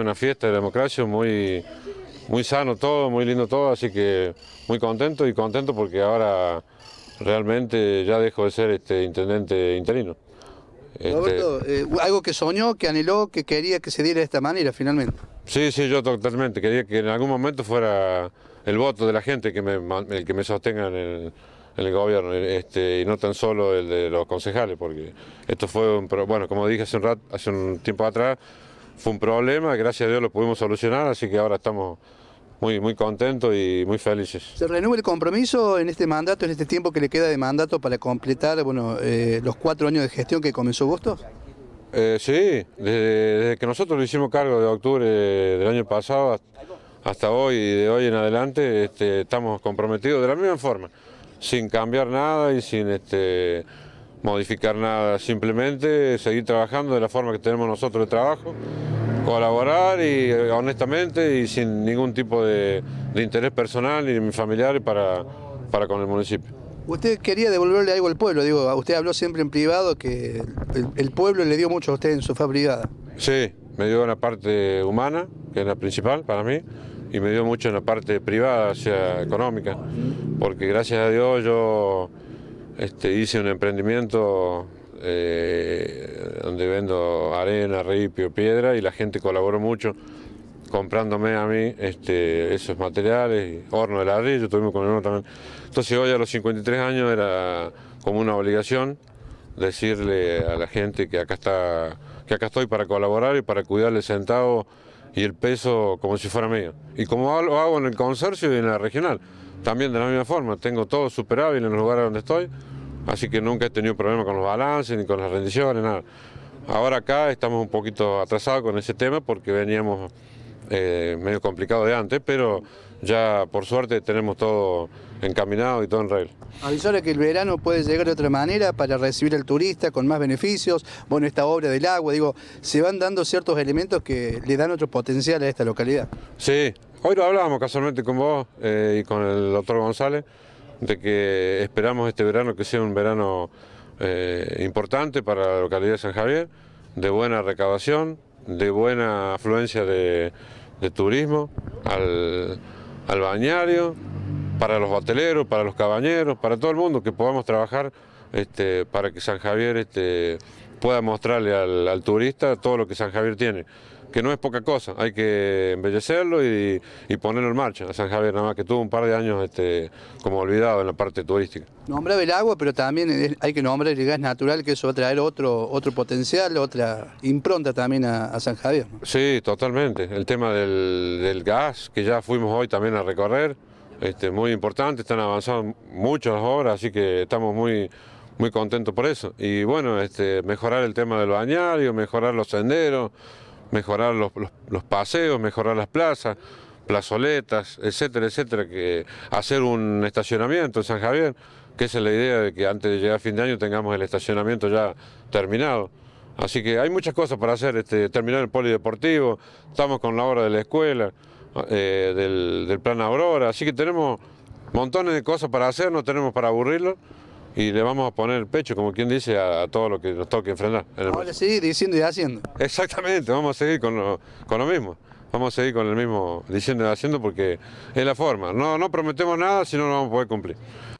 Una fiesta de democracia muy, muy sano todo, muy lindo todo, así que muy contento y contento porque ahora realmente ya dejo de ser este intendente interino. Este, Roberto, eh, algo que soñó, que anheló, que quería que se diera de esta manera finalmente. Sí, sí, yo totalmente. Quería que en algún momento fuera el voto de la gente que me, el que me sostenga en el, gobierno este, y no tan solo el de los concejales, porque esto fue, bueno, como dije hace un, rato, hace un tiempo atrás, fue un problema, gracias a Dios lo pudimos solucionar, así que ahora estamos muy, muy contentos y muy felices. ¿Se renueva el compromiso en este mandato, en este tiempo que le queda de mandato para completar bueno, eh, los cuatro años de gestión que comenzó Bustos? Eh, sí, desde, que nosotros lo hicimos cargo de octubre del año pasado hasta hoy y de hoy en adelante este, estamos comprometidos de la misma forma, sin cambiar nada y sin... Este, modificar nada, simplemente seguir trabajando de la forma que tenemos nosotros de trabajo, colaborar y eh, honestamente y sin ningún tipo de, interés personal ni familiar para, para con el municipio. Usted quería devolverle algo al pueblo, digo, usted habló siempre en privado que el, pueblo le dio mucho a usted en su fa privada. Sí, me dio una parte humana, que es la principal para mí, y me dio mucho en la parte privada, o sea, económica, porque gracias a Dios yo este, hice un emprendimiento eh, donde vendo arena, ripio, piedra y la gente colaboró mucho comprándome a mí este, esos materiales, horno de ladrillo, tuvimos con horno también. Entonces hoy a los 53 años era como una obligación decirle a la gente que acá está, que acá estoy para colaborar y para cuidarle sentado y el peso como si fuera mío. Y como lo hago en el consorcio y en la regional, también de la misma forma, tengo todo superávit en los lugares donde estoy, así que nunca he tenido problema con los balances, ni con las rendiciones, nada. Ahora acá estamos un poquito atrasados con ese tema porque veníamos eh, medio complicado de antes, pero ya por suerte tenemos todo encaminado y todo en regla. Avisora que el verano puede llegar de otra manera para recibir al turista con más beneficios, bueno, esta obra del agua, digo, se van dando ciertos elementos que le dan otro potencial a esta localidad. Sí, hoy lo hablábamos casualmente con vos eh, y con el doctor González, de que esperamos este verano que sea un verano eh, importante para la localidad de San Javier, de buena recaudación, de buena afluencia de, turismo al, bañario, para los bateleros, para los cabañeros, para todo el mundo, que podamos trabajar este, para que San Javier este, pueda mostrarle al, al turista todo lo que San Javier tiene que no es poca cosa, hay que embellecerlo y, ponerlo en marcha. San Javier nada más que tuvo un par de años este, como olvidado en la parte turística. Nombraba el agua, pero también hay que nombrar el gas natural, que eso va a traer otro, otro potencial, otra impronta también a, San Javier. Sí, totalmente. El tema del, gas, que ya fuimos hoy también a recorrer, este, muy importante, están avanzando muchas obras, así que estamos muy, muy contentos por eso. Y bueno, este, mejorar el tema del bañario, mejorar los senderos, mejorar los, paseos, mejorar las plazas, plazoletas, etcétera, etcétera, que hacer un estacionamiento en San Javier, que es la idea de que antes de llegar a fin de año tengamos el estacionamiento ya terminado. Así que hay muchas cosas para hacer, este, terminar el polideportivo, estamos con la obra de la escuela, eh, del, del plan Aurora, así que tenemos montones de cosas para hacer, no tenemos para aburrirlo y le vamos a poner el pecho, como quien dice, a, todo lo que nos toque enfrentar. vamos a seguir diciendo y haciendo. Exactamente, vamos a seguir con lo, con lo mismo. Vamos a seguir con el mismo diciendo y haciendo porque es la forma. No, no prometemos nada si no lo vamos a poder cumplir.